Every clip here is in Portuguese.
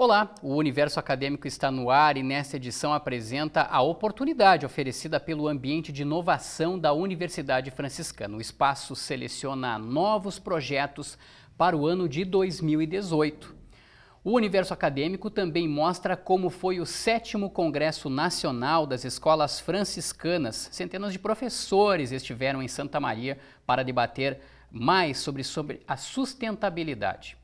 Olá, o Universo Acadêmico está no ar e nesta edição apresenta a oportunidade oferecida pelo ambiente de inovação da Universidade Franciscana. O espaço seleciona novos projetos para o ano de 2018. O Universo Acadêmico também mostra como foi o sétimo Congresso Nacional das Escolas Franciscanas. Centenas de professores estiveram em Santa Maria para debater mais sobre, sobre a sustentabilidade.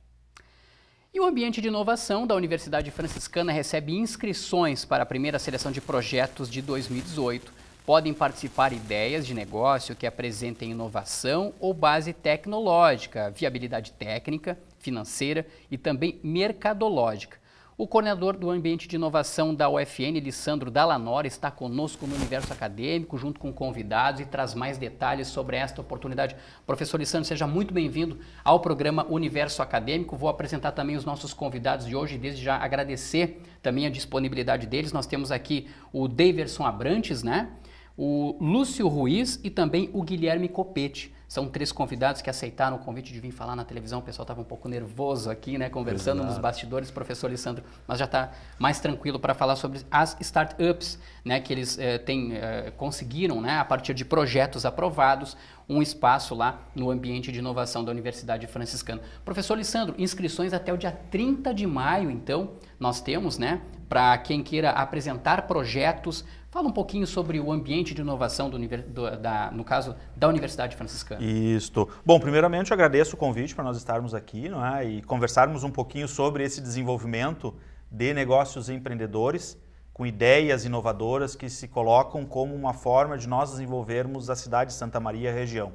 E o ambiente de inovação da Universidade Franciscana recebe inscrições para a primeira seleção de projetos de 2018. Podem participar ideias de negócio que apresentem inovação ou base tecnológica, viabilidade técnica, financeira e também mercadológica. O coordenador do Ambiente de Inovação da UFN, Lissandro Dallanora, está conosco no Universo Acadêmico, junto com convidados, e traz mais detalhes sobre esta oportunidade. Professor Lissandro, seja muito bem-vindo ao programa Universo Acadêmico. Vou apresentar também os nossos convidados de hoje, desde já agradecer também a disponibilidade deles. Nós temos aqui o Daverson Abrantes, né? o Lúcio Ruiz e também o Guilherme Copete. São três convidados que aceitaram o convite de vir falar na televisão. O pessoal estava um pouco nervoso aqui, né? Conversando Exato. nos bastidores, professor Alessandro mas já está mais tranquilo para falar sobre as startups, né? Que eles eh, têm, eh, conseguiram, né? A partir de projetos aprovados, um espaço lá no ambiente de inovação da Universidade Franciscana. Professor Alessandro inscrições até o dia 30 de maio, então, nós temos, né? Para quem queira apresentar projetos, Fala um pouquinho sobre o ambiente de inovação, do, do, da, no caso, da Universidade Franciscana. Isto. Bom, primeiramente agradeço o convite para nós estarmos aqui não é? e conversarmos um pouquinho sobre esse desenvolvimento de negócios empreendedores com ideias inovadoras que se colocam como uma forma de nós desenvolvermos a cidade de Santa Maria e a região.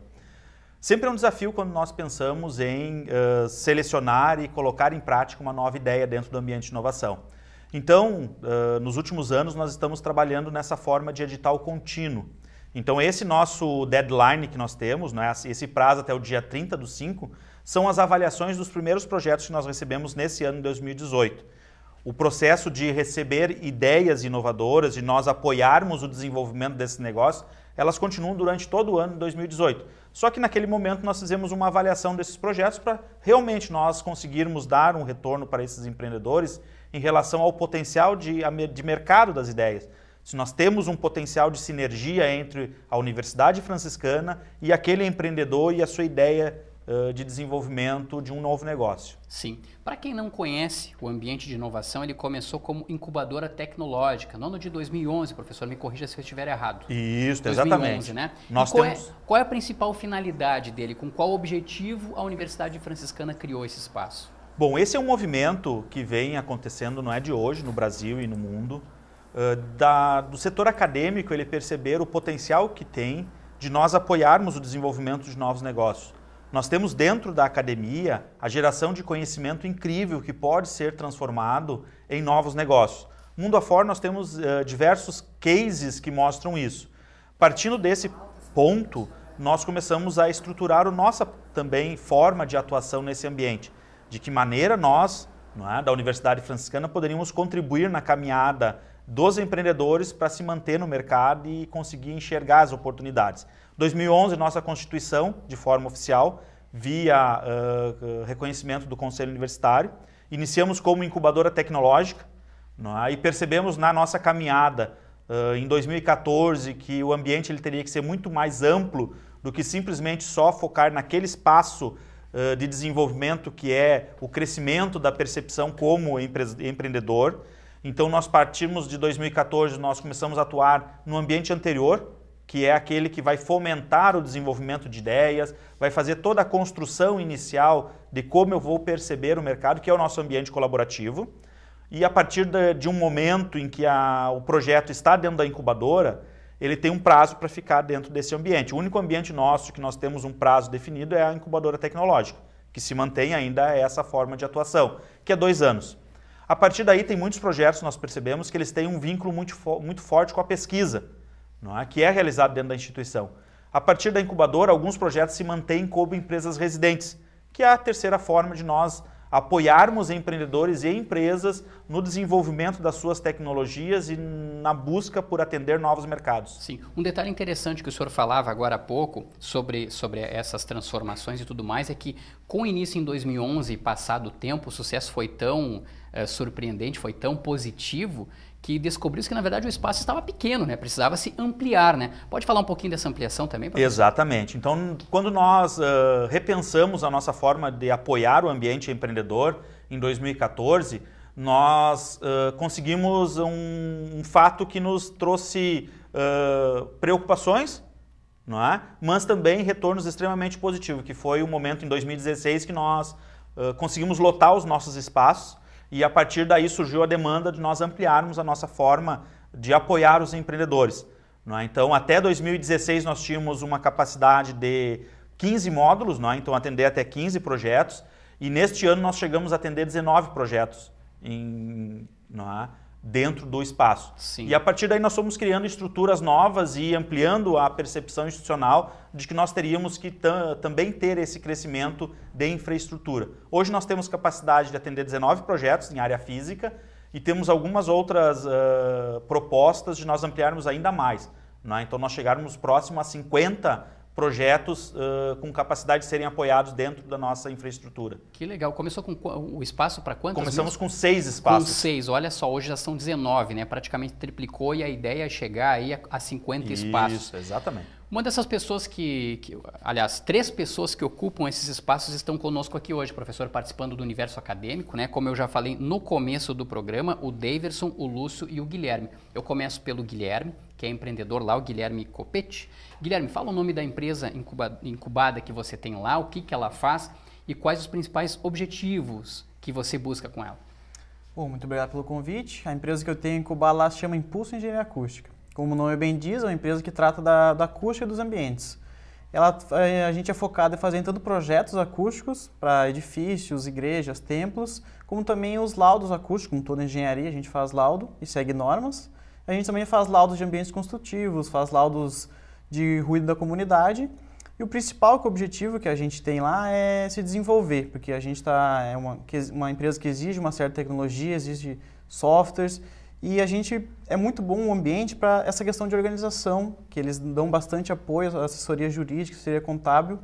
Sempre é um desafio quando nós pensamos em uh, selecionar e colocar em prática uma nova ideia dentro do ambiente de inovação. Então, uh, nos últimos anos, nós estamos trabalhando nessa forma de edital contínuo, então, esse nosso deadline que nós temos, né, esse prazo até o dia 30 do 5, são as avaliações dos primeiros projetos que nós recebemos nesse ano de 2018. O processo de receber ideias inovadoras, de nós apoiarmos o desenvolvimento desse negócio, elas continuam durante todo o ano de 2018. Só que naquele momento nós fizemos uma avaliação desses projetos para realmente nós conseguirmos dar um retorno para esses empreendedores em relação ao potencial de, de mercado das ideias. Se nós temos um potencial de sinergia entre a Universidade Franciscana e aquele empreendedor e a sua ideia uh, de desenvolvimento de um novo negócio. Sim. Para quem não conhece o ambiente de inovação, ele começou como incubadora tecnológica, no ano de 2011, professor, me corrija se eu estiver errado. Isso, 2011, exatamente. Né? Nós qual, é temos... é, qual é a principal finalidade dele? Com qual objetivo a Universidade Franciscana criou esse espaço? Bom, esse é um movimento que vem acontecendo, não é de hoje, no Brasil e no mundo da, do setor acadêmico ele perceber o potencial que tem de nós apoiarmos o desenvolvimento de novos negócios. Nós temos dentro da academia a geração de conhecimento incrível que pode ser transformado em novos negócios. Mundo afora, nós temos uh, diversos cases que mostram isso. Partindo desse ponto, nós começamos a estruturar a nossa também forma de atuação nesse ambiente. De que maneira nós, é, da Universidade Franciscana, poderíamos contribuir na caminhada dos empreendedores para se manter no mercado e conseguir enxergar as oportunidades. 2011, nossa Constituição, de forma oficial, via uh, reconhecimento do Conselho Universitário. Iniciamos como incubadora tecnológica é? e percebemos na nossa caminhada uh, em 2014 que o ambiente ele teria que ser muito mais amplo do que simplesmente só focar naquele espaço uh, de desenvolvimento que é o crescimento da percepção como empre empreendedor. Então nós partimos de 2014, nós começamos a atuar no ambiente anterior, que é aquele que vai fomentar o desenvolvimento de ideias, vai fazer toda a construção inicial de como eu vou perceber o mercado, que é o nosso ambiente colaborativo. E a partir de, de um momento em que a, o projeto está dentro da incubadora, ele tem um prazo para ficar dentro desse ambiente. O único ambiente nosso que nós temos um prazo definido é a incubadora tecnológica, que se mantém ainda essa forma de atuação, que é dois anos. A partir daí, tem muitos projetos, nós percebemos, que eles têm um vínculo muito, fo muito forte com a pesquisa, é? que é realizado dentro da instituição. A partir da incubadora, alguns projetos se mantêm como empresas residentes, que é a terceira forma de nós apoiarmos empreendedores e empresas no desenvolvimento das suas tecnologias e na busca por atender novos mercados. Sim, um detalhe interessante que o senhor falava agora há pouco sobre, sobre essas transformações e tudo mais é que com o início em 2011, passado o tempo, o sucesso foi tão é, surpreendente, foi tão positivo, que descobriu-se que na verdade o espaço estava pequeno, né? precisava se ampliar. Né? Pode falar um pouquinho dessa ampliação também? Professor? Exatamente. Então, quando nós uh, repensamos a nossa forma de apoiar o ambiente empreendedor em 2014, nós uh, conseguimos um, um, fato que nos trouxe uh, preocupações, não é? mas também retornos extremamente positivos, que foi o momento em 2016 que nós uh, conseguimos lotar os nossos espaços e a partir daí surgiu a demanda de nós ampliarmos a nossa forma de apoiar os empreendedores. É? Então, até 2016 nós tínhamos uma capacidade de 15 módulos, é? então atender até 15 projetos, e neste ano nós chegamos a atender 19 projetos em, é? dentro do espaço. Sim. E a partir daí nós fomos criando estruturas novas e ampliando a percepção institucional de que nós teríamos que também ter esse crescimento de infraestrutura. Hoje nós temos capacidade de atender 19 projetos em área física e temos algumas outras uh, propostas de nós ampliarmos ainda mais. Né? Então nós chegarmos próximo a 50 projetos uh, com capacidade de serem apoiados dentro da nossa infraestrutura. Que legal. Começou com o espaço para quantos? Começamos mesmo? com seis espaços. Com seis. Olha só, hoje já são 19, né? Praticamente triplicou e a ideia é chegar aí a, 50 Isso, espaços. Isso, exatamente. Uma dessas pessoas que, que, aliás, três pessoas que ocupam esses espaços estão conosco aqui hoje, professor, participando do universo acadêmico, né? Como eu já falei no começo do programa, o Daverson, o Lúcio e o Guilherme. Eu começo pelo Guilherme, que é empreendedor lá, o Guilherme Copete. Guilherme, fala o nome da empresa incubada que você tem lá, o que, que ela faz e quais os principais objetivos que você busca com ela. Bom, muito obrigado pelo convite. A empresa que eu tenho incubada lá se chama Impulso Engenharia Acústica. Como o nome bem diz, é uma empresa que trata da, da acústica dos ambientes. Ela, é, a gente é focado em fazer tanto projetos acústicos para edifícios, igrejas, templos, como também os laudos acústicos, como toda engenharia, a gente faz laudo e segue normas. A gente também faz laudos de ambientes construtivos, faz laudos de ruído da comunidade. E o principal é objetivo que a gente tem lá é se desenvolver, porque a gente tá, é uma, uma empresa que exige uma certa tecnologia, exige softwares, e a gente é muito bom o ambiente para essa questão de organização, que eles dão bastante apoio, assessoria jurídica, assessoria contábil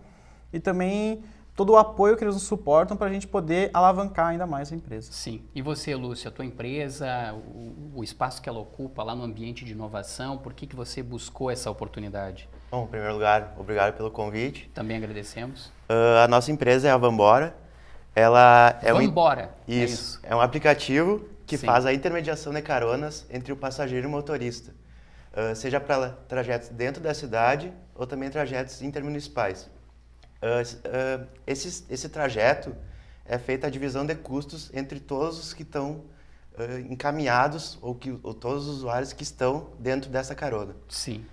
e também todo o apoio que eles nos suportam para a gente poder alavancar ainda mais a empresa. Sim. E você, Lúcia, a tua empresa, o, o, espaço que ela ocupa lá no ambiente de inovação, por que, que você buscou essa oportunidade? Bom, em primeiro lugar, obrigado pelo convite. Também agradecemos. Uh, a nossa empresa é a Vambora. Ela é Vambora. Um, é isso, é isso. É um aplicativo que Sim. faz a intermediação de caronas entre o passageiro e o motorista, uh, seja para trajetos dentro da cidade ou também trajetos intermunicipais. Uh, uh, esse, esse trajeto é feita a divisão de custos entre todos os que estão encaminhados ou, que, ou todos os usuários que estão dentro dessa carona. Sim.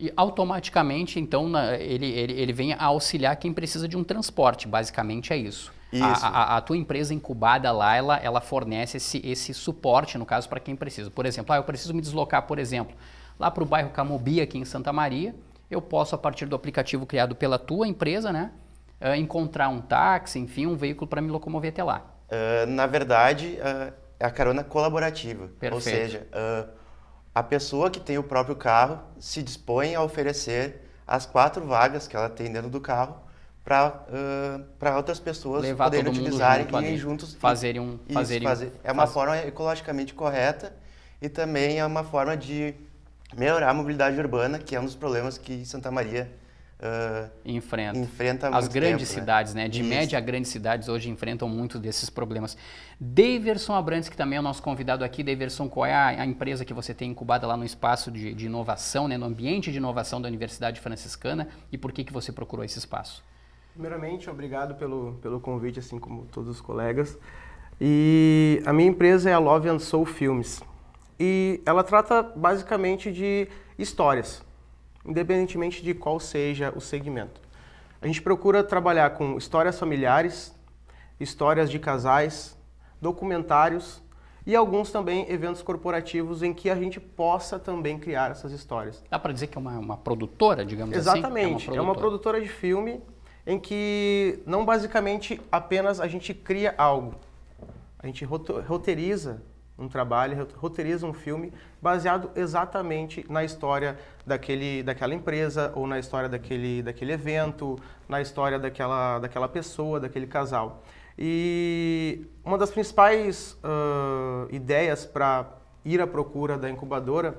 E automaticamente, então, na, ele, ele, ele vem a auxiliar quem precisa de um transporte, basicamente é isso. isso. A, a, a, tua empresa incubada lá, ela, ela fornece esse, esse suporte, no caso, para quem precisa. Por exemplo, ah, eu preciso me deslocar, por exemplo, lá para o bairro Camobi, aqui em Santa Maria, eu posso, a partir do aplicativo criado pela tua empresa, né, eh, encontrar um táxi, enfim, um veículo para me locomover até lá. Uh, na verdade, uh, é a carona colaborativa. Perfeito. Ou seja, uh, a pessoa que tem o próprio carro se dispõe a oferecer as quatro vagas que ela tem dentro do carro para uh, para outras pessoas Levar poderem utilizarem junto e juntos fazerem um isso, fazerem fazer. é uma faz... forma ecologicamente correta e também é uma forma de melhorar a mobilidade urbana que é um dos problemas que Santa Maria uh, enfrenta. enfrenta As grandes tempo, né? cidades, né? né? De Isso. média a grandes cidades hoje enfrentam muito desses problemas. Daverson Abrantes, que também é o nosso convidado aqui. Daverson, qual é a, a empresa que você tem incubada lá no espaço de, de, inovação, né? no ambiente de inovação da Universidade Franciscana e por que, que você procurou esse espaço? Primeiramente, obrigado pelo, pelo convite, assim como todos os colegas. E a minha empresa é a Love and Soul Films. E ela trata basicamente de histórias independentemente de qual seja o segmento. A gente procura trabalhar com histórias familiares, histórias de casais, documentários e alguns também eventos corporativos em que a gente possa também criar essas histórias. Dá para dizer que é uma, uma produtora, digamos Exatamente, assim? Exatamente, é, é uma produtora de filme em que não basicamente apenas a gente cria algo, a gente roteiriza um trabalho, roteiriza um filme baseado exatamente na história daquele, daquela empresa, ou na história daquele, daquele evento, na história daquela, daquela pessoa, daquele casal. E uma das principais uh, ideias para ir à procura da incubadora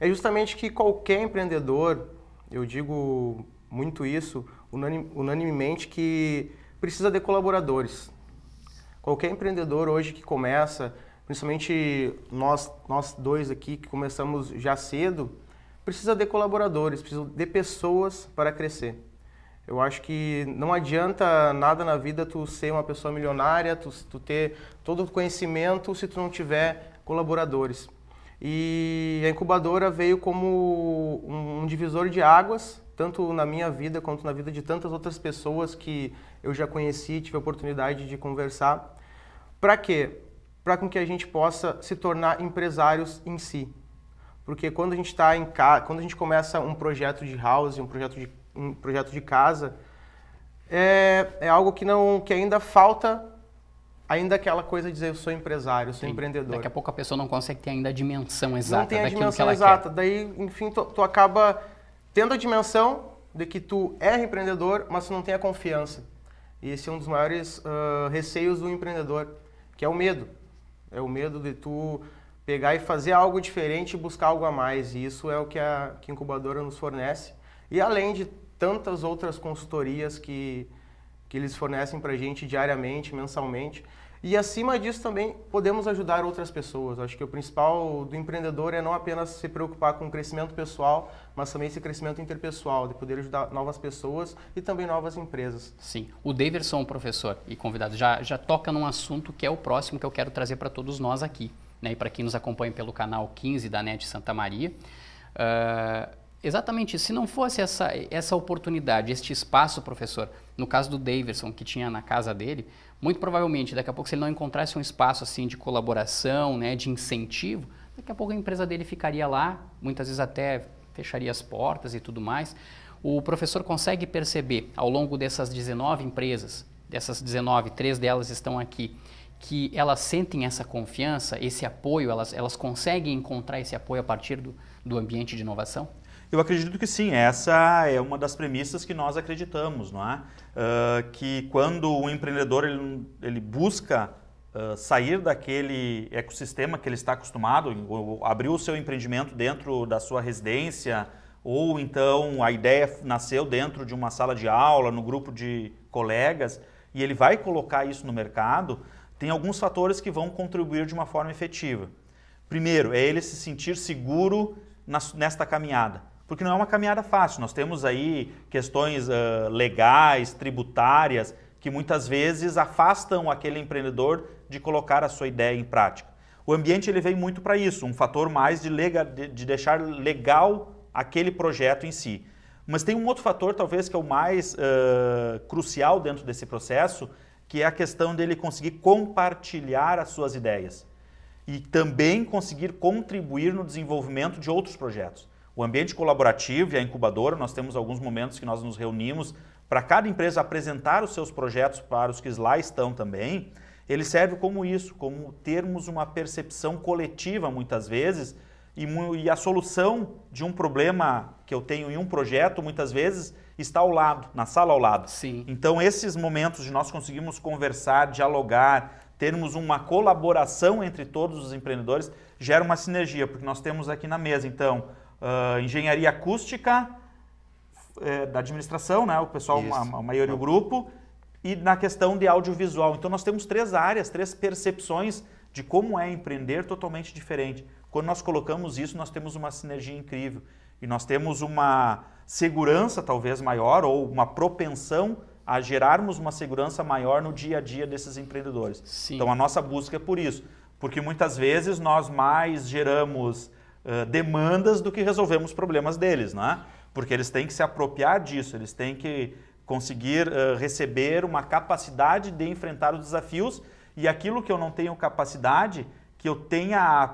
é justamente que qualquer empreendedor, eu digo muito isso, unanim, unanimemente, que precisa de colaboradores. Qualquer empreendedor hoje que começa, principalmente nós, nós dois aqui que começamos já cedo, precisa de colaboradores, precisa de pessoas para crescer. Eu acho que não adianta nada na vida tu ser uma pessoa milionária, tu, tu ter todo o conhecimento se tu não tiver colaboradores. E a incubadora veio como um, divisor de águas, tanto na minha vida quanto na vida de tantas outras pessoas que eu já conheci, tive a oportunidade de conversar. Para quê? Para com que a gente possa se tornar empresários em si porque quando a gente está em casa, quando a gente começa um projeto de house, um projeto de, um projeto de casa, é, é algo que não, que ainda falta ainda aquela coisa de dizer eu sou empresário, eu sou Sim. empreendedor. Daqui a pouco a pessoa não consegue ter ainda a dimensão exata não tem a dimensão exata. Quer. Daí, enfim, tu, tu, acaba tendo a dimensão de que tu é empreendedor, mas tu não tem a confiança. E esse é um dos maiores uh, receios do empreendedor, que é o medo. É o medo de tu pegar e fazer algo diferente e buscar algo a mais. E isso é o que a, que incubadora nos fornece. E além de tantas outras consultorias que, que eles fornecem para a gente diariamente, mensalmente. E acima disso também podemos ajudar outras pessoas. Acho que o principal do empreendedor é não apenas se preocupar com o crescimento pessoal, mas também esse crescimento interpessoal, de poder ajudar novas pessoas e também novas empresas. Sim. O Daverson, professor e convidado, já, já toca num assunto que é o próximo que eu quero trazer para todos nós aqui, né, e para quem nos acompanha pelo canal 15 da NET Santa Maria. Uh, exatamente isso. Se não fosse essa, essa oportunidade, este espaço, professor, no caso do Davidson, que tinha na casa dele, muito provavelmente, daqui a pouco, se ele não encontrasse um espaço assim de colaboração, né, de incentivo, daqui a pouco a empresa dele ficaria lá, muitas vezes até fecharia as portas e tudo mais. O professor consegue perceber, ao longo dessas 19 empresas, dessas 19, três delas estão aqui, que elas sentem essa confiança, esse apoio, elas, elas conseguem encontrar esse apoio a partir do, do ambiente de inovação? Eu acredito que sim, essa é uma das premissas que nós acreditamos, não é? Uh, que quando o empreendedor ele, ele busca uh, sair daquele ecossistema que ele está acostumado, abriu o seu empreendimento dentro da sua residência, ou então a ideia nasceu dentro de uma sala de aula, no grupo de colegas, e ele vai colocar isso no mercado, tem alguns fatores que vão contribuir de uma forma efetiva. Primeiro, é ele se sentir seguro nesta caminhada, porque não é uma caminhada fácil. Nós temos aí questões uh, legais, tributárias, que muitas vezes afastam aquele empreendedor de colocar a sua ideia em prática. O ambiente ele vem muito para isso, um fator mais de, de deixar legal aquele projeto em si. Mas tem um outro fator, talvez, que é o mais uh, crucial dentro desse processo, que é a questão dele conseguir compartilhar as suas ideias e também conseguir contribuir no desenvolvimento de outros projetos. O ambiente colaborativo e a incubadora, nós temos alguns momentos que nós nos reunimos para cada empresa apresentar os seus projetos para os que lá estão também. Ele serve como isso, como termos uma percepção coletiva muitas vezes e, e a solução de um problema que eu tenho em um projeto muitas vezes está ao lado, na sala ao lado. Sim. Então, esses momentos de nós conseguirmos conversar, dialogar, termos uma colaboração entre todos os empreendedores, gera uma sinergia, porque nós temos aqui na mesa, então, uh, engenharia acústica é, da administração, né? o pessoal, a, a maioria do grupo, e na questão de audiovisual. Então, nós temos três áreas, três percepções de como é empreender totalmente diferente. Quando nós colocamos isso, nós temos uma sinergia incrível e nós temos uma segurança talvez maior ou uma propensão a gerarmos uma segurança maior no dia a dia desses empreendedores. Sim. Então a nossa busca é por isso, porque muitas vezes nós mais geramos uh, demandas do que resolvemos problemas deles, né? Porque eles têm que se apropriar disso, eles têm que conseguir uh, receber uma capacidade de enfrentar os desafios e aquilo que eu não tenho capacidade, que eu tenha a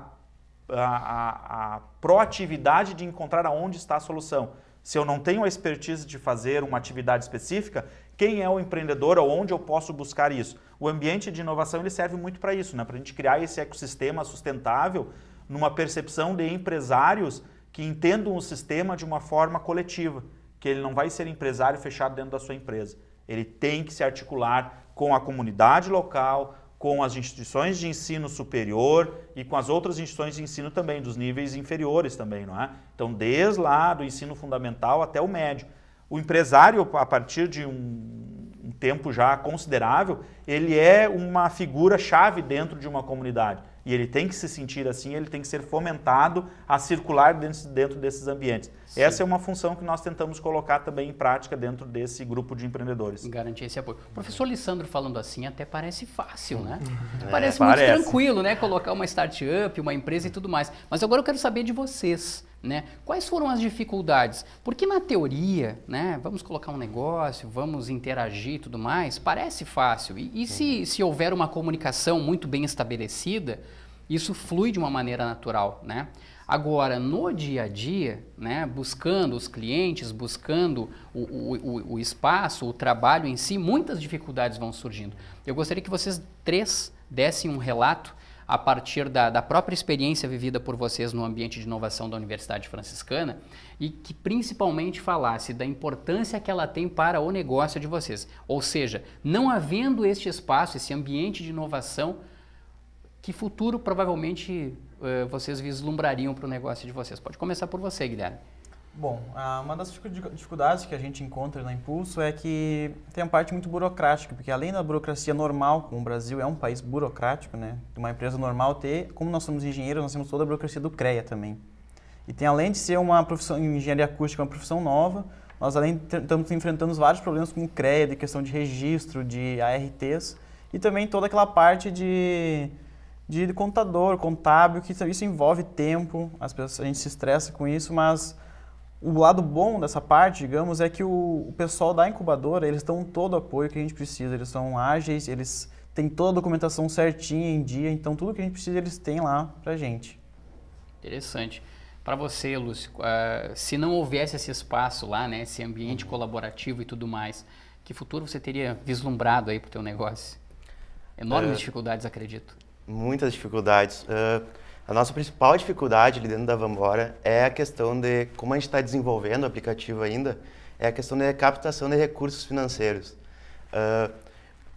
a, a, proatividade de encontrar aonde está a solução. Se eu não tenho a expertise de fazer uma atividade específica, quem é o empreendedor ou onde eu posso buscar isso? O ambiente de inovação ele serve muito para isso, né? para a gente criar esse ecossistema sustentável numa percepção de empresários que entendam o sistema de uma forma coletiva, que ele não vai ser empresário fechado dentro da sua empresa. Ele tem que se articular com a comunidade local, com as instituições de ensino superior e com as outras instituições de ensino também, dos níveis inferiores também, não é? Então, desde lá do ensino fundamental até o médio. O empresário, a partir de um, um tempo já considerável, ele é uma figura-chave dentro de uma comunidade e ele tem que se sentir assim, ele tem que ser fomentado a circular dentro, dentro desses ambientes. Sim. Essa é uma função que nós tentamos colocar também em prática dentro desse grupo de empreendedores. Garantir esse apoio. Professor Lissandro falando assim até parece fácil, né? Uhum. É, parece, parece muito tranquilo, né? Colocar uma startup, uma empresa e tudo mais. Mas agora eu quero saber de vocês. Né? Quais foram as dificuldades? Porque na teoria, né, vamos colocar um negócio, vamos interagir e tudo mais, parece fácil. E, e se, uhum. se houver uma comunicação muito bem estabelecida, isso flui de uma maneira natural. Né? Agora, no dia a dia, né, buscando os clientes, buscando o, o, o espaço, o trabalho em si, muitas dificuldades vão surgindo. Eu gostaria que vocês três dessem um relato a partir da, da própria experiência vivida por vocês no ambiente de inovação da Universidade Franciscana e que principalmente falasse da importância que ela tem para o negócio de vocês. Ou seja, não havendo este espaço, esse ambiente de inovação, que futuro provavelmente eh, vocês vislumbrariam para o negócio de vocês? Pode começar por você, Guilherme. Bom, uma das dificuldades que a gente encontra na Impulso é que tem uma parte muito burocrática, porque além da burocracia normal, como o Brasil é um país burocrático, né? Uma empresa normal ter, como nós somos engenheiros, nós temos toda a burocracia do CREA também. E tem, além de ser uma profissão, engenharia acústica, uma profissão nova, nós além estamos enfrentando vários problemas com o CREA, de questão de registro, de ARTs, e também toda aquela parte de de contador, contábil, que isso envolve tempo, as pessoas, a gente se estressa com isso, mas o lado bom dessa parte, digamos, é que o, o pessoal da incubadora, eles dão todo o apoio que a gente precisa, eles são ágeis, eles têm toda a documentação certinha em dia, então tudo que a gente precisa eles têm lá pra gente. Interessante. Para você, Lúcio, uh, se não houvesse esse espaço lá, né, esse ambiente uhum. colaborativo e tudo mais, que futuro você teria vislumbrado aí para o teu negócio? Enormes uh, dificuldades, acredito. Muitas dificuldades. Uh, a nossa principal dificuldade ali dentro da Vambora é a questão de, como a gente está desenvolvendo o aplicativo ainda, é a questão da captação de recursos financeiros.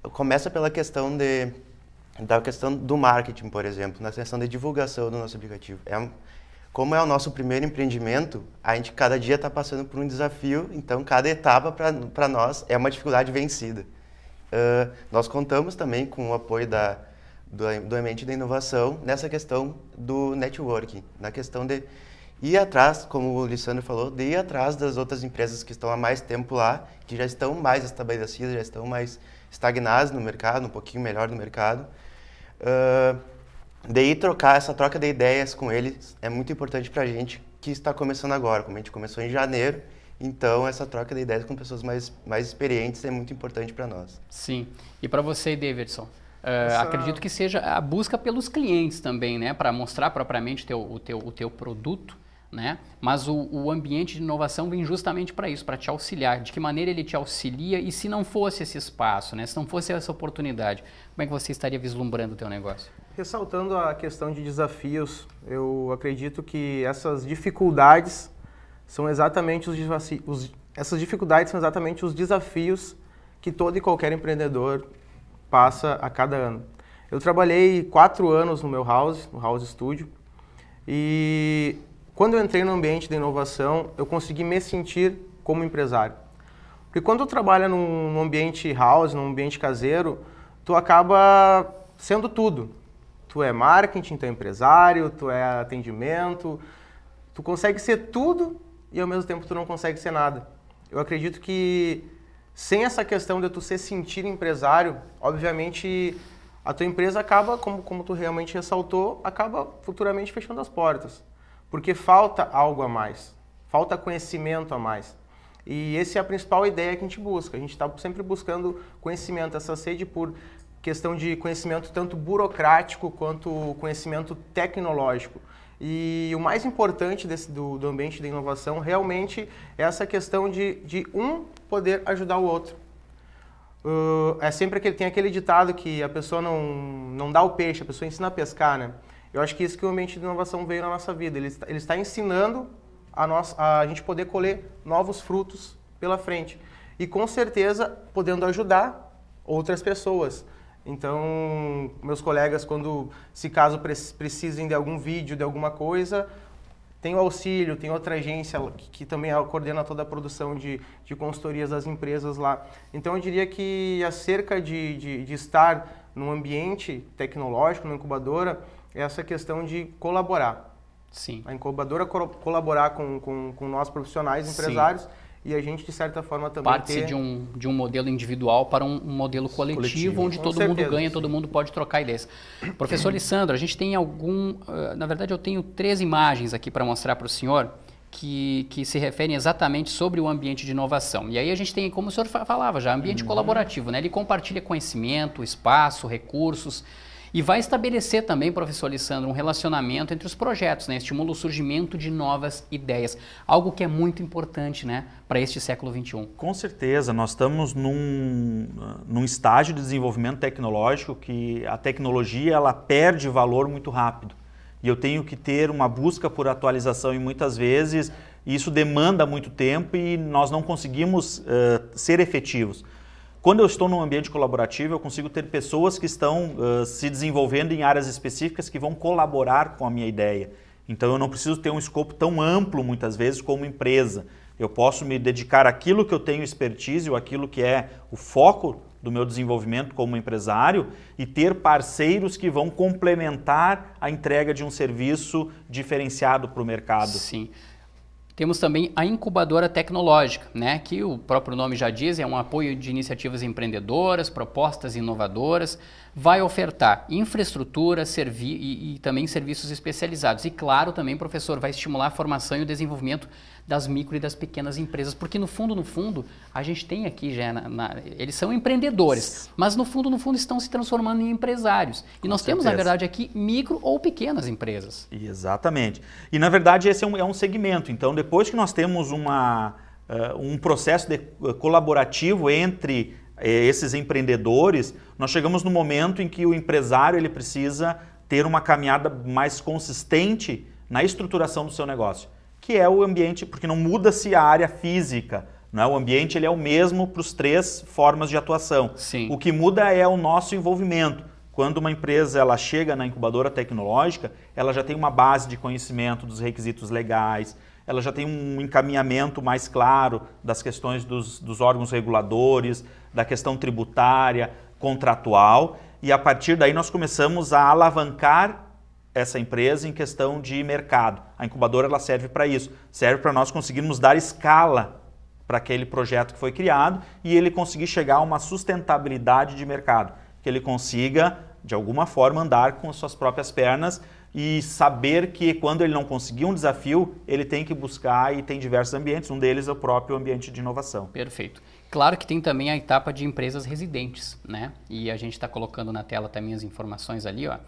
Uh, começa pela questão de, da questão do marketing, por exemplo, na questão de divulgação do nosso aplicativo. É como é o nosso primeiro empreendimento, a gente cada dia está passando por um desafio, então cada etapa para nós é uma dificuldade vencida. Uh, nós contamos também com o apoio da, do, do ambiente da inovação nessa questão do networking, na questão de ir atrás, como o Lissandro falou, de ir atrás das outras empresas que estão há mais tempo lá, que já estão mais estabelecidas, já estão mais estagnadas no mercado, um pouquinho melhor no mercado. Uh, ir trocar, essa troca de ideias com eles é muito importante para a gente que está começando agora, como a gente começou em janeiro, então essa troca de ideias com pessoas mais, mais experientes é muito importante para nós. Sim, e para você, Davidson, essa... É, é acredito que seja a busca pelos clientes também, né? Para mostrar propriamente teu, o, teu, o teu produto. Né? Mas o, o, ambiente de inovação vem justamente para isso, para te auxiliar. De que maneira ele te auxilia e se não fosse esse espaço, né? se não fosse essa oportunidade, como é que você estaria vislumbrando o teu negócio? Ressaltando a questão de desafios, eu acredito que essas dificuldades são exatamente os, os essas dificuldades são exatamente os desafios que todo e qualquer empreendedor passa a cada ano. Eu trabalhei quatro anos no meu house, no house studio, e quando eu entrei no ambiente da inovação, eu consegui me sentir como empresário. Porque quando tu trabalha num ambiente house, num ambiente caseiro, tu acaba sendo tudo. Tu é marketing, tu é empresário, tu é atendimento, tu consegue ser tudo e ao mesmo tempo tu não consegue ser nada. Eu acredito que sem essa questão de tu ser sentir empresário, obviamente a tua empresa acaba, como, como tu realmente ressaltou, acaba futuramente fechando as portas. Porque falta algo a mais, falta conhecimento a mais. E essa é a principal ideia que a gente busca. A gente está sempre buscando conhecimento, essa sede por questão de conhecimento tanto burocrático quanto conhecimento tecnológico. E o mais importante desse, do, do ambiente da inovação realmente é essa questão de, de um poder ajudar o outro. Uh, é sempre que tem aquele ditado que a pessoa não, não dá o peixe, a pessoa ensina a pescar, né? Eu acho que isso que o ambiente de inovação veio na nossa vida. Ele, ele está ensinando a, nós, a gente poder colher novos frutos pela frente. E com certeza podendo ajudar outras pessoas. Então, meus colegas, quando se caso precisem de algum vídeo, de alguma coisa, tem o auxílio, tem outra agência que, que também coordena toda a produção de, de consultorias das empresas lá. Então, eu diria que acerca de, de, de estar num ambiente tecnológico, numa incubadora, é essa questão de colaborar. Sim. A incubadora co colaborar com, com, com nós profissionais, empresários, Sim e a gente, de certa forma, também. Parte-se ter... de, um, de um modelo individual para um, um modelo coletivo, coletivo, onde Com todo certeza. mundo ganha, todo mundo pode trocar ideias. Professor Lissandro, a gente tem algum. Uh, na verdade, eu tenho três imagens aqui para mostrar para o senhor. Que, que, se referem exatamente sobre o ambiente de inovação. E aí a gente tem, como o senhor falava já, ambiente uhum. colaborativo, né? Ele compartilha conhecimento, espaço, recursos, e vai estabelecer também, professor Alessandro, um relacionamento entre os projetos, né? estimula o surgimento de novas ideias, algo que é muito importante né? para este século XXI. Com certeza, nós estamos num, num estágio de desenvolvimento tecnológico que a tecnologia ela perde valor muito rápido. E eu tenho que ter uma busca por atualização e muitas vezes isso demanda muito tempo e nós não conseguimos uh, ser efetivos. Quando eu estou num ambiente colaborativo, eu consigo ter pessoas que estão uh, se desenvolvendo em áreas específicas que vão colaborar com a minha ideia. Então eu não preciso ter um escopo tão amplo muitas vezes como empresa. Eu posso me dedicar àquilo que eu tenho expertise ou aquilo que é o foco do meu desenvolvimento como empresário e ter parceiros que vão complementar a entrega de um serviço diferenciado para o mercado. Sim. Temos também a incubadora tecnológica, né, que o próprio nome já diz, é um apoio de iniciativas empreendedoras, propostas inovadoras vai ofertar infraestrutura servi e, e, também serviços especializados. E claro, também, professor, vai estimular a formação e o desenvolvimento das micro e das pequenas empresas, porque no fundo, no fundo, a gente tem aqui já, na, na, eles são empreendedores, mas no fundo, no fundo, estão se transformando em empresários. E Com nós certeza. temos, na verdade, aqui micro ou pequenas empresas. Exatamente. E na verdade, esse é um, é um segmento. Então, depois que nós temos uma, uh, um processo de, uh, colaborativo entre é, esses empreendedores, nós chegamos no momento em que o empresário ele precisa ter uma caminhada mais consistente na estruturação do seu negócio, que é o ambiente, porque não muda-se a área física, é o ambiente ele é o mesmo para os três formas de atuação. Sim. O que muda é o nosso envolvimento. Quando uma empresa ela chega na incubadora tecnológica, ela já tem uma base de conhecimento dos requisitos legais, ela já tem um encaminhamento mais claro das questões dos, dos órgãos reguladores, da questão tributária, contratual, e a partir daí nós começamos a alavancar essa empresa em questão de mercado. A incubadora ela serve para isso, serve para nós conseguirmos dar escala para aquele projeto que foi criado e ele conseguir chegar a uma sustentabilidade de mercado, que ele consiga de alguma forma andar com suas próprias pernas e saber que quando ele não conseguir um desafio, ele tem que buscar e tem diversos ambientes, um deles é o próprio ambiente de inovação. Perfeito. Claro que tem também a etapa de empresas residentes, né? E a gente está colocando na tela também as informações ali, ó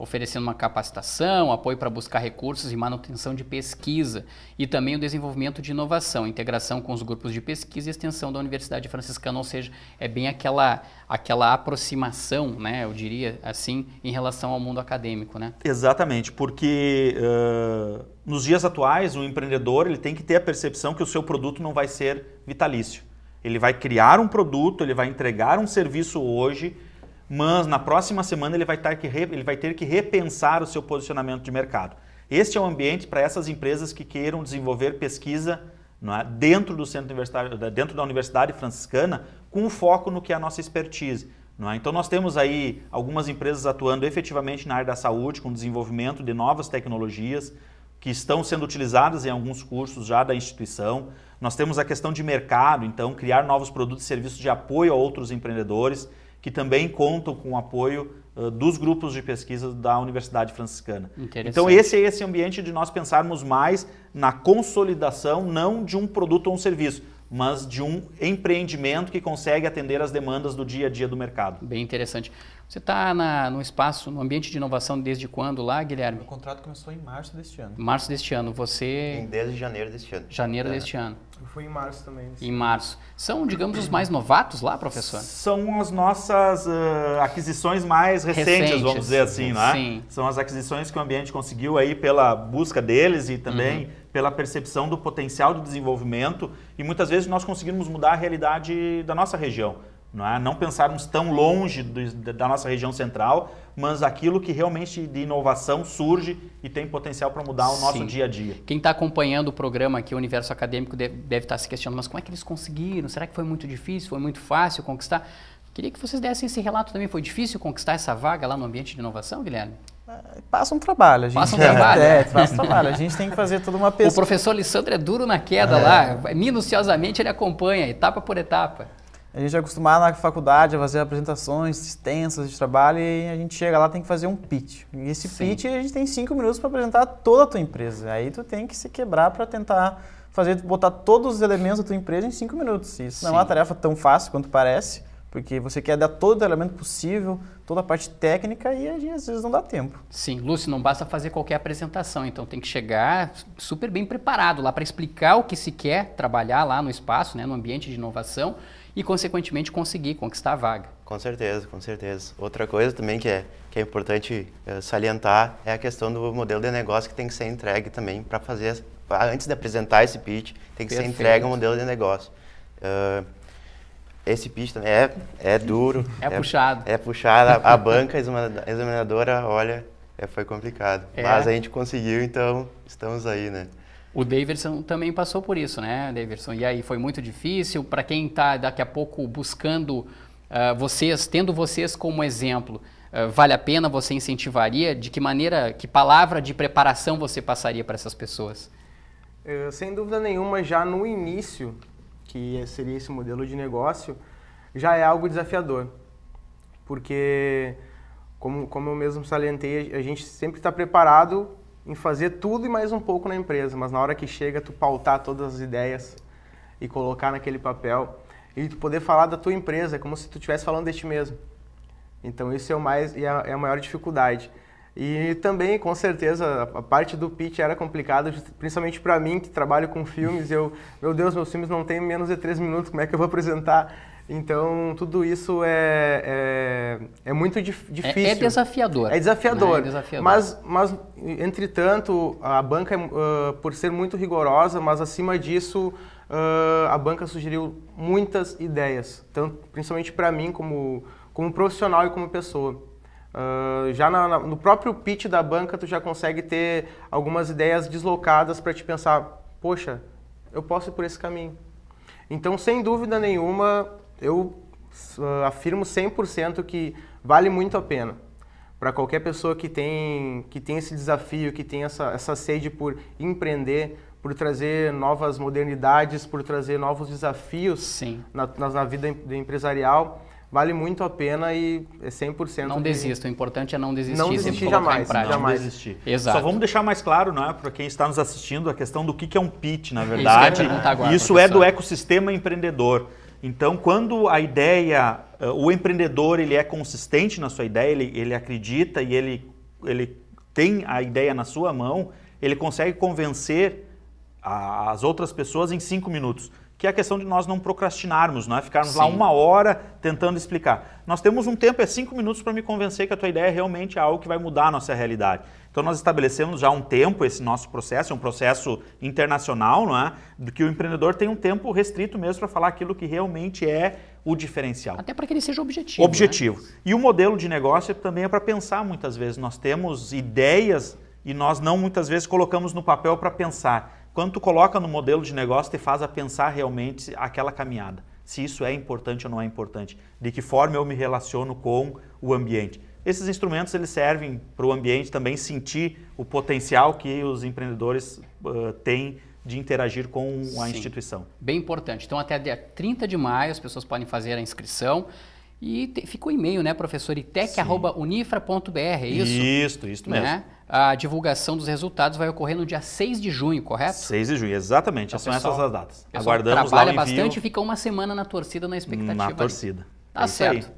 oferecendo uma capacitação, apoio para buscar recursos e manutenção de pesquisa, e também o desenvolvimento de inovação, integração com os grupos de pesquisa e extensão da Universidade Franciscana, ou seja, é bem aquela, aquela aproximação, né, eu diria assim, em relação ao mundo acadêmico. Né? Exatamente, porque uh, nos dias atuais o empreendedor ele tem que ter a percepção que o seu produto não vai ser vitalício. Ele vai criar um produto, ele vai entregar um serviço hoje, mas na próxima semana ele vai, ter que, ele vai ter que repensar o seu posicionamento de mercado. Este é o ambiente para essas empresas que queiram desenvolver pesquisa é? dentro do centro universitário, dentro da Universidade Franciscana, com foco no que é a nossa expertise. É? Então nós temos aí algumas empresas atuando efetivamente na área da saúde, com desenvolvimento de novas tecnologias, que estão sendo utilizadas em alguns cursos já da instituição. Nós temos a questão de mercado, então, criar novos produtos e serviços de apoio a outros empreendedores que também contam com o apoio uh, dos grupos de pesquisa da Universidade Franciscana. Então, esse é esse ambiente de nós pensarmos mais na consolidação, não de um produto ou um serviço, mas de um empreendimento que consegue atender às demandas do dia a dia do mercado. Bem interessante. Você está no espaço, no ambiente de inovação desde quando lá, Guilherme? O contrato começou em março deste ano. Março deste ano, você... Em 10 de janeiro deste ano. Janeiro é. deste ano. Eu fui em março também. Em março. São, digamos, os mais novatos lá, professor? São as nossas uh, aquisições mais recentes, recentes, vamos dizer assim, não é? Sim. São as aquisições que o ambiente conseguiu aí pela busca deles e também... Uhum pela percepção do potencial de desenvolvimento e muitas vezes nós conseguimos mudar a realidade da nossa região. Não, é? não pensarmos tão longe do, da nossa região central, mas aquilo que realmente de inovação surge e tem potencial para mudar o nosso dia a dia. Quem está acompanhando o programa aqui, o Universo Acadêmico, deve, deve estar tá se questionando, mas como é que eles conseguiram? Será que foi muito difícil? Foi muito fácil conquistar? Queria que vocês dessem esse relato também. Foi difícil conquistar essa vaga lá no ambiente de inovação, Guilherme? Passa um trabalho, a gente. Passa um é, trabalho. É, é, passa um trabalho. A gente tem que fazer toda uma pesquisa. O professor Lissandro é duro na queda é. lá. Minuciosamente ele acompanha, etapa por etapa. A gente é acostumado na faculdade a fazer apresentações extensas de trabalho e a gente chega lá tem que fazer um pitch. E esse Sim. pitch a gente tem cinco minutos para apresentar toda a tua empresa. Aí tu tem que se quebrar para tentar fazer botar todos os elementos da tua empresa em cinco minutos. Isso Sim. não é uma tarefa tão fácil quanto parece. Porque você quer dar todo o elemento possível, toda a parte técnica e às vezes não dá tempo. Sim, Lúcio, não basta fazer qualquer apresentação, então tem que chegar super bem preparado lá para explicar o que se quer trabalhar lá no espaço, né, no ambiente de inovação e, consequentemente, conseguir conquistar a vaga. Com certeza, com certeza. Outra coisa também que é, que é importante eh, salientar é a questão do modelo de negócio que tem que ser entregue também para fazer, antes de apresentar esse pitch, tem que Perfeito. ser entregue um modelo de negócio. Uh, esse pitch também é, é duro. É, é puxado. É puxado. A, a banca a examinadora, olha, é, foi complicado. É. Mas a gente conseguiu, então estamos aí, né? O Davidson também passou por isso, né, Davidson? E aí foi muito difícil. Para quem está daqui a pouco buscando uh, vocês, tendo vocês como exemplo, uh, vale a pena? Você incentivaria? De que maneira, que palavra de preparação você passaria para essas pessoas? Uh, sem dúvida nenhuma, já no início que seria esse modelo de negócio, já é algo desafiador. Porque, como, como eu mesmo salientei, a gente sempre está preparado em fazer tudo e mais um pouco na empresa, mas na hora que chega, tu pautar todas as ideias e colocar naquele papel e tu poder falar da tua empresa, é como se tu estivesse falando de ti mesmo. Então, isso é, o mais, é, é a maior dificuldade. E também, com certeza, a parte do pitch era complicada, principalmente para mim que trabalho com filmes. Eu, meu Deus, meus filmes não têm menos de três minutos, como é que eu vou apresentar? Então, tudo isso é, é, é muito difícil. É, é desafiador. É desafiador. Né? É desafiador. Mas, mas, entretanto, a banca, uh, por ser muito rigorosa, mas acima disso, uh, a banca sugeriu muitas ideias, tanto, principalmente para mim como, como profissional e como pessoa já na, na, no próprio pitch da banca, tu já consegue ter algumas ideias deslocadas para te pensar, poxa, eu posso ir por esse caminho. Então, sem dúvida nenhuma, eu uh, afirmo 100% que vale muito a pena. Para qualquer pessoa que tem, que tem esse desafio, que tem essa, essa sede por empreender, por trazer novas modernidades, por trazer novos desafios na, na, na vida empresarial, vale muito a pena e é 100%. Não desista, o importante é não desistir. Não desistir jamais, jamais. desistir. Exato. Só vamos deixar mais claro, né, para quem está nos assistindo, a questão do que é um pitch, na verdade. Isso, agora, Isso é do ecossistema empreendedor. Então, quando a ideia, eh, o empreendedor ele é consistente na sua ideia, ele, ele acredita e ele, ele tem a ideia na sua mão, ele consegue convencer as outras pessoas em cinco minutos que é a questão de nós não procrastinarmos, não é? Ficarmos Sim. lá uma hora tentando explicar. Nós temos um tempo, é cinco minutos para me convencer que a tua ideia é realmente é algo que vai mudar a nossa realidade. Então nós estabelecemos já um tempo esse nosso processo, é um processo internacional, não é? Do que o empreendedor tem um tempo restrito mesmo para falar aquilo que realmente é o diferencial. Até para que ele seja objetivo. Né? Objetivo. Né? E o modelo de negócio também é para pensar muitas vezes. Nós temos ideias e nós não muitas vezes colocamos no papel para pensar. Quando tu coloca no modelo de negócio, te faz a pensar realmente aquela caminhada. Se isso é importante ou não é importante. De que forma eu me relaciono com o ambiente. Esses instrumentos eles servem para o ambiente também sentir o potencial que os empreendedores uh, têm de interagir com a Sim, instituição. Bem importante. Então, até dia 30 de maio, as pessoas podem fazer a inscrição. E te, fica o e-mail, né, professor? itec.unifra.br, é isso? Isso, isso mesmo. Né? a divulgação dos resultados vai ocorrer no dia 6 de junho, correto? 6 de junho, exatamente. Então, são pessoal, essas as datas. Aguardamos trabalha lá o envio... bastante e fica uma semana na torcida, na expectativa. Na torcida. Ali. Tá é certo.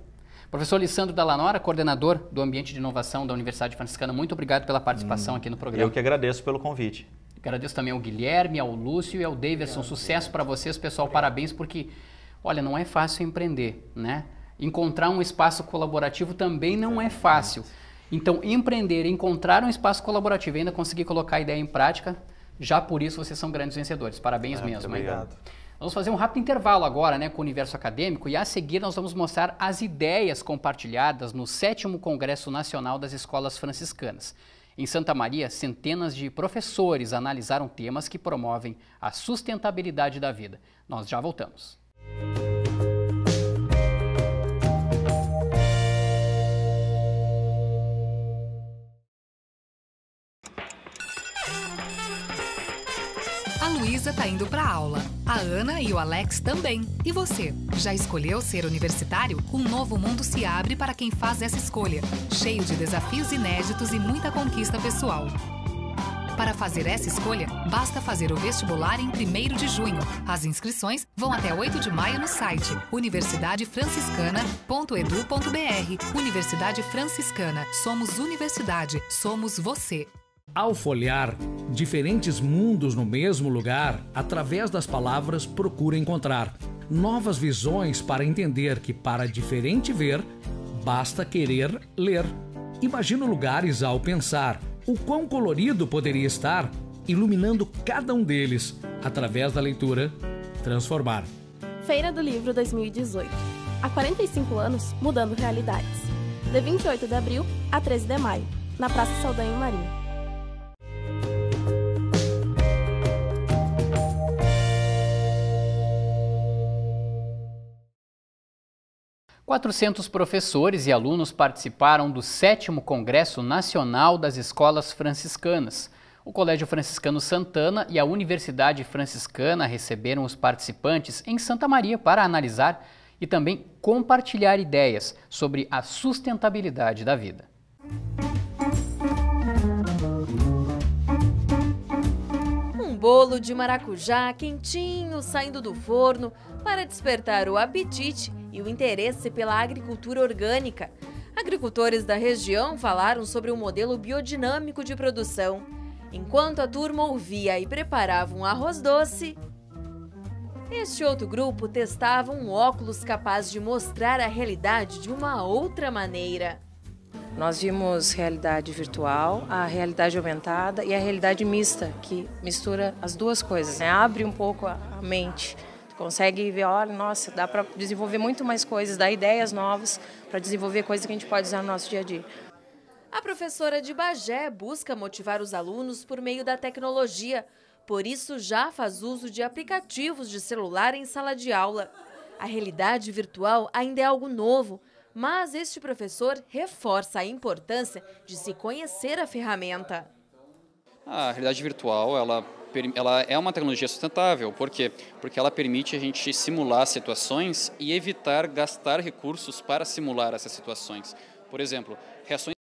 Professor Lissandro Dallanora, coordenador do Ambiente de Inovação da Universidade Franciscana, muito obrigado pela participação hum, aqui no programa. Eu que agradeço pelo convite. Agradeço também ao Guilherme, ao Lúcio e ao Davidson. Sucesso para vocês, pessoal. Obrigado. Parabéns, porque, olha, não é fácil empreender, né? Encontrar um espaço colaborativo também não é fácil. Então, empreender, encontrar um espaço colaborativo e ainda conseguir colocar a ideia em prática, já por isso vocês são grandes vencedores. Parabéns é, mesmo. Obrigado. Vamos fazer um rápido intervalo agora né, com o universo acadêmico e a seguir nós vamos mostrar as ideias compartilhadas no 7 Congresso Nacional das Escolas Franciscanas. Em Santa Maria, centenas de professores analisaram temas que promovem a sustentabilidade da vida. Nós já voltamos. Música Luísa tá indo para aula. A Ana e o Alex também. E você? Já escolheu ser universitário? Um novo mundo se abre para quem faz essa escolha, cheio de desafios inéditos e muita conquista pessoal. Para fazer essa escolha, basta fazer o vestibular em 1 de junho. As inscrições vão até 8 de maio no site universidadefranciscana.edu.br. Universidade Franciscana. Somos universidade, somos você. Ao folhear diferentes mundos no mesmo lugar, através das palavras procura encontrar novas visões para entender que para diferente ver, basta querer ler. Imagino lugares ao pensar o quão colorido poderia estar, iluminando cada um deles através da leitura transformar. Feira do Livro 2018. Há 45 anos, mudando realidades. De 28 de abril a 13 de maio, na Praça Saldanha Marinho. 400 professores e alunos participaram do 7 Congresso Nacional das Escolas Franciscanas. O Colégio Franciscano Santana e a Universidade Franciscana receberam os participantes em Santa Maria para analisar e também compartilhar ideias sobre a sustentabilidade da vida. Um bolo de maracujá quentinho saindo do forno para despertar o apetite e o interesse pela agricultura orgânica. Agricultores da região falaram sobre o um modelo biodinâmico de produção. Enquanto a turma ouvia e preparava um arroz doce, este outro grupo testava um óculos capaz de mostrar a realidade de uma outra maneira. Nós vimos realidade virtual, a realidade aumentada e a realidade mista, que mistura as duas coisas, né? abre um pouco a mente consegue ver, olha, nossa, dá para desenvolver muito mais coisas, dar ideias novas para desenvolver coisas que a gente pode usar no nosso dia a dia. A professora de Bagé busca motivar os alunos por meio da tecnologia, por isso já faz uso de aplicativos de celular em sala de aula. A realidade virtual ainda é algo novo, mas este professor reforça a importância de se conhecer a ferramenta. A realidade virtual, ela ela é uma tecnologia sustentável. Por quê? Porque ela permite a gente simular situações e evitar gastar recursos para simular essas situações. Por exemplo, reações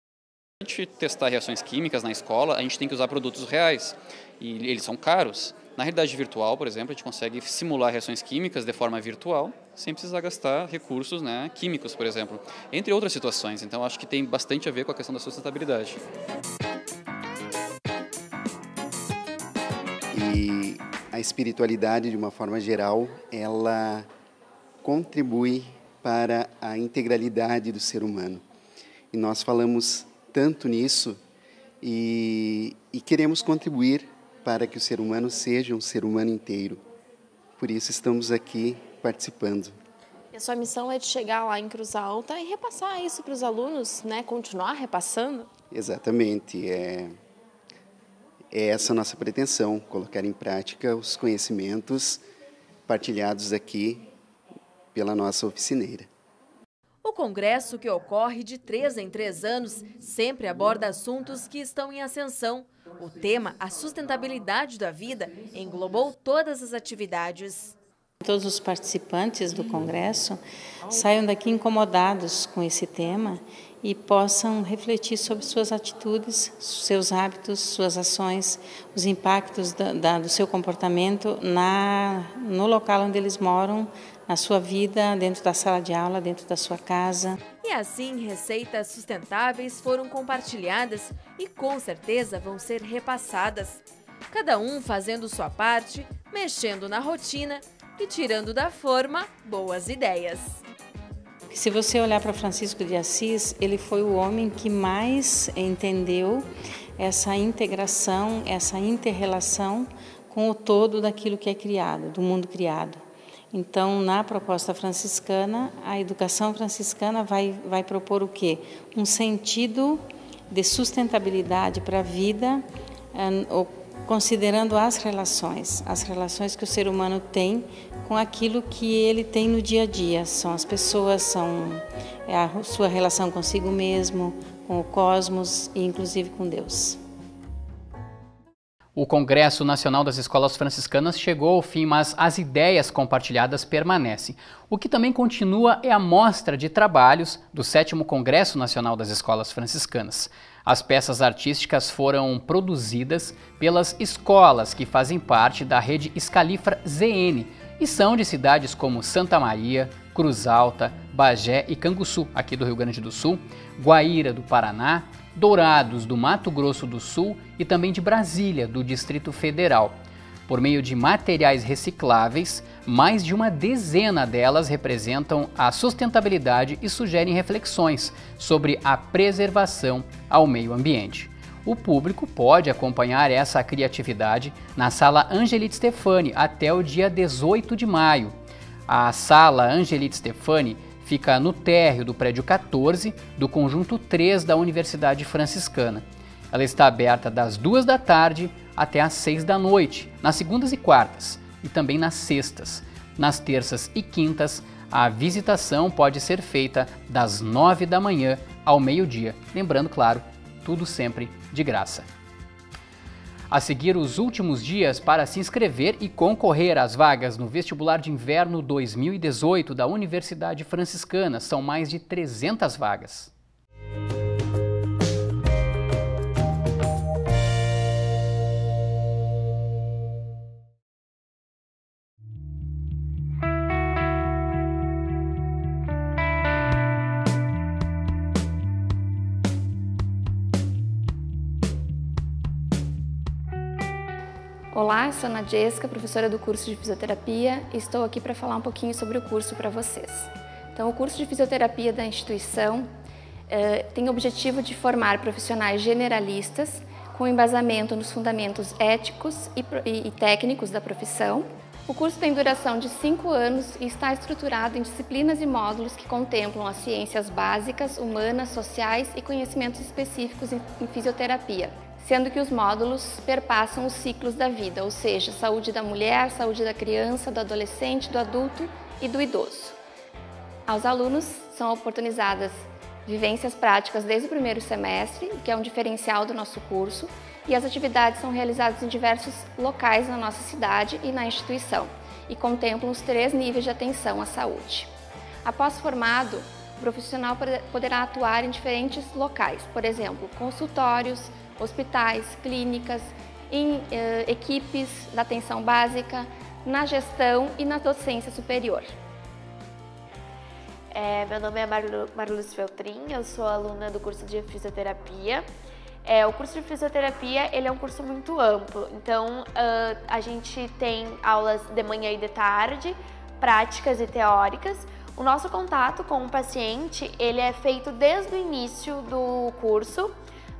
a gente testar reações químicas na escola, a gente tem que usar produtos reais e eles são caros. Na realidade virtual, por exemplo, a gente consegue simular reações químicas de forma virtual, sem precisar gastar recursos né, químicos, por exemplo, entre outras situações. Então, acho que tem bastante a ver com a questão da sustentabilidade. E a espiritualidade, de uma forma geral, ela contribui para a integralidade do ser humano. E nós falamos tanto nisso e, e queremos contribuir para que o ser humano seja um ser humano inteiro. Por isso estamos aqui participando. E a sua missão é de chegar lá em Cruz Alta e repassar isso para os alunos, né? Continuar repassando? Exatamente. É, é essa a nossa pretensão, colocar em prática os conhecimentos partilhados aqui pela nossa oficineira. O congresso, que ocorre de três em três anos, sempre aborda assuntos que estão em ascensão. O tema, a sustentabilidade da vida, englobou todas as atividades. Todos os participantes do congresso saiam daqui incomodados com esse tema e possam refletir sobre suas atitudes, seus hábitos, suas ações, os impactos da, da, do seu comportamento na, no local onde eles moram, na sua vida, dentro da sala de aula, dentro da sua casa. E assim, receitas sustentáveis foram compartilhadas e com certeza vão ser repassadas. Cada um fazendo sua parte, mexendo na rotina e tirando da forma boas ideias se você olhar para Francisco de Assis, ele foi o homem que mais entendeu essa integração, essa interrelação com o todo daquilo que é criado, do mundo criado. Então, na proposta franciscana, a educação franciscana vai, vai propor o quê? Um sentido de sustentabilidade para a vida, eh, considerando as relações, as relações que o ser humano tem com aquilo que ele tem no dia a dia, são as pessoas, são é a sua relação consigo mesmo, com o cosmos e inclusive com Deus. O Congresso Nacional das Escolas Franciscanas chegou ao fim, mas as ideias compartilhadas permanecem. O que também continua é a mostra de trabalhos do 7 Congresso Nacional das Escolas Franciscanas. As peças artísticas foram produzidas pelas escolas que fazem parte da rede Escalifra ZN e são de cidades como Santa Maria, Cruz Alta, Bagé e Canguçu, aqui do Rio Grande do Sul, Guaíra do Paraná, Dourados do Mato Grosso do Sul e também de Brasília, do Distrito Federal. Por meio de materiais recicláveis, mais de uma dezena delas representam a sustentabilidade e sugerem reflexões sobre a preservação ao meio ambiente. O público pode acompanhar essa criatividade na Sala Angelite Stefani até o dia 18 de maio. A Sala Angelite Stefani fica no térreo do prédio 14 do conjunto 3 da Universidade Franciscana. Ela está aberta das duas da tarde até às 6 da noite, nas segundas e quartas, e também nas sextas. Nas terças e quintas, a visitação pode ser feita das 9 da manhã ao meio-dia. Lembrando, claro, tudo sempre de graça. A seguir, os últimos dias para se inscrever e concorrer às vagas no vestibular de inverno 2018 da Universidade Franciscana. São mais de 300 vagas. Olá, sou a Jesca, professora do curso de fisioterapia e estou aqui para falar um pouquinho sobre o curso para vocês. Então, o curso de fisioterapia da instituição eh, tem o objetivo de formar profissionais generalistas com embasamento nos fundamentos éticos e, e, e técnicos da profissão. O curso tem duração de cinco anos e está estruturado em disciplinas e módulos que contemplam as ciências básicas, humanas, sociais e conhecimentos específicos em, em fisioterapia, sendo que os módulos perpassam os ciclos da vida, ou seja, saúde da mulher, saúde da criança, do adolescente, do adulto e do idoso. Aos alunos são oportunizadas vivências práticas desde o primeiro semestre, que é um diferencial do nosso curso, e as atividades são realizadas em diversos locais na nossa cidade e na instituição, e contemplam os três níveis de atenção à saúde. Após formado, o profissional poderá atuar em diferentes locais, por exemplo, consultórios, hospitais, clínicas, em eh, equipes da atenção básica, na gestão e na docência superior. É, meu nome é Marlu, Marluz Feltrin, eu sou aluna do curso de fisioterapia. É, o curso de fisioterapia ele é um curso muito amplo, então uh, a gente tem aulas de manhã e de tarde, práticas e teóricas. O nosso contato com o paciente ele é feito desde o início do curso,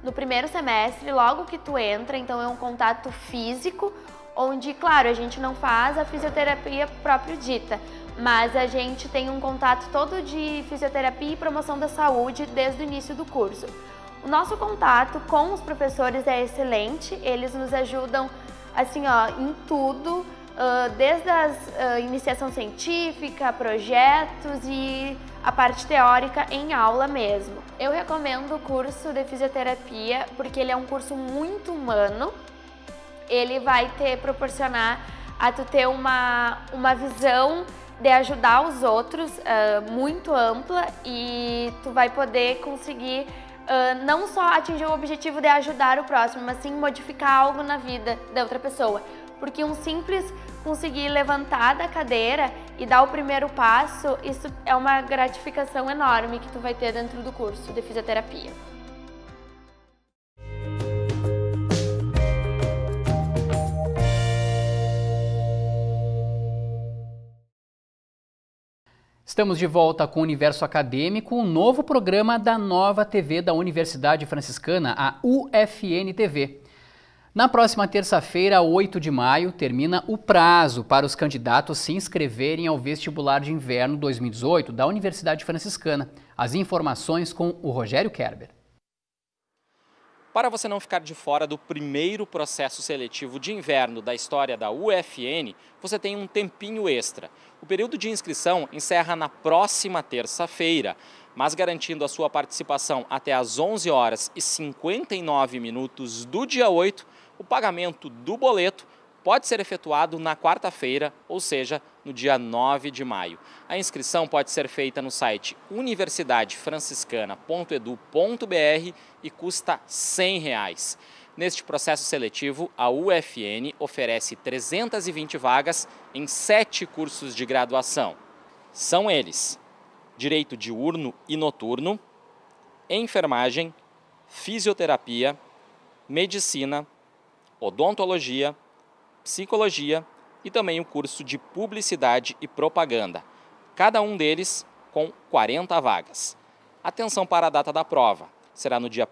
no primeiro semestre, logo que tu entra, então é um contato físico, onde, claro, a gente não faz a fisioterapia próprio dita, mas a gente tem um contato todo de fisioterapia e promoção da saúde desde o início do curso. O nosso contato com os professores é excelente, eles nos ajudam assim, ó, em tudo, desde a iniciação científica, projetos e a parte teórica em aula mesmo. Eu recomendo o curso de fisioterapia porque ele é um curso muito humano. Ele vai te proporcionar a tu ter uma, uma visão de ajudar os outros uh, muito ampla e tu vai poder conseguir uh, não só atingir o objetivo de ajudar o próximo, mas sim modificar algo na vida da outra pessoa. Porque um simples conseguir levantar da cadeira e dar o primeiro passo, isso é uma gratificação enorme que tu vai ter dentro do curso de fisioterapia. Estamos de volta com o Universo Acadêmico, um novo programa da nova TV da Universidade Franciscana, a UFN TV. Na próxima terça-feira, 8 de maio, termina o prazo para os candidatos se inscreverem ao vestibular de inverno 2018 da Universidade Franciscana. As informações com o Rogério Kerber. Para você não ficar de fora do primeiro processo seletivo de inverno da história da UFN, você tem um tempinho extra. O período de inscrição encerra na próxima terça-feira, mas garantindo a sua participação até às 11 horas e 59 minutos do dia 8, o pagamento do boleto pode ser efetuado na quarta-feira, ou seja, no dia 9 de maio. A inscrição pode ser feita no site universidadefranciscana.edu.br e custa R$ 100. Reais. Neste processo seletivo, a UFN oferece 320 vagas em sete cursos de graduação. São eles: Direito diurno e noturno, Enfermagem, Fisioterapia, Medicina, odontologia, psicologia e também o curso de publicidade e propaganda, cada um deles com 40 vagas. Atenção para a data da prova. Será no dia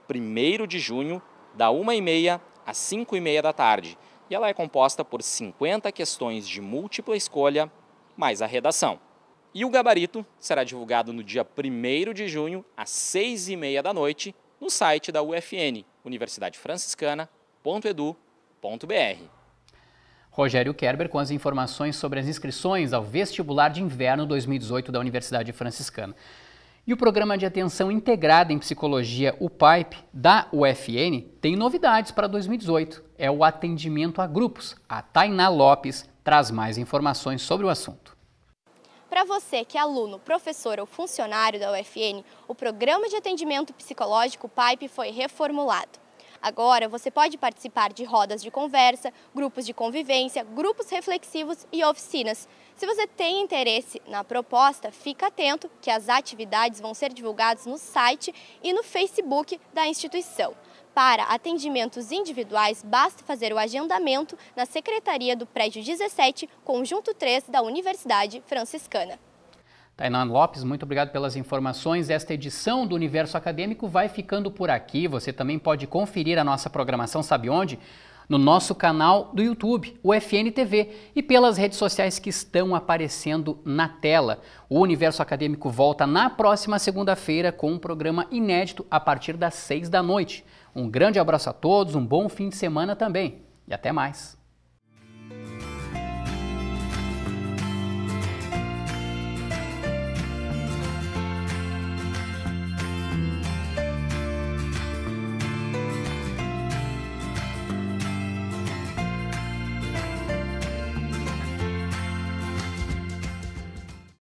1 de junho, da 1h30 às 5h30 da tarde. E ela é composta por 50 questões de múltipla escolha, mais a redação. E o gabarito será divulgado no dia 1 de junho, às 6h30 da noite, no site da UFN, universidadefranciscana.edu.br. Rogério Kerber com as informações sobre as inscrições ao vestibular de inverno 2018 da Universidade Franciscana. E o programa de atenção integrada em psicologia, o PIPE, da UFN, tem novidades para 2018. É o atendimento a grupos. A Tainá Lopes traz mais informações sobre o assunto. Para você que é aluno, professor ou funcionário da UFN, o Programa de Atendimento Psicológico PIPE foi reformulado. Agora você pode participar de rodas de conversa, grupos de convivência, grupos reflexivos e oficinas. Se você tem interesse na proposta, fica atento que as atividades vão ser divulgadas no site e no Facebook da instituição. Para atendimentos individuais, basta fazer o agendamento na Secretaria do Prédio 17, Conjunto 3 da Universidade Franciscana. Tainan Lopes, muito obrigado pelas informações. Esta edição do Universo Acadêmico vai ficando por aqui. Você também pode conferir a nossa programação, sabe onde? No nosso canal do YouTube, o FNTV, e pelas redes sociais que estão aparecendo na tela. O Universo Acadêmico volta na próxima segunda-feira com um programa inédito a partir das seis da noite. Um grande abraço a todos, um bom fim de semana também e até mais.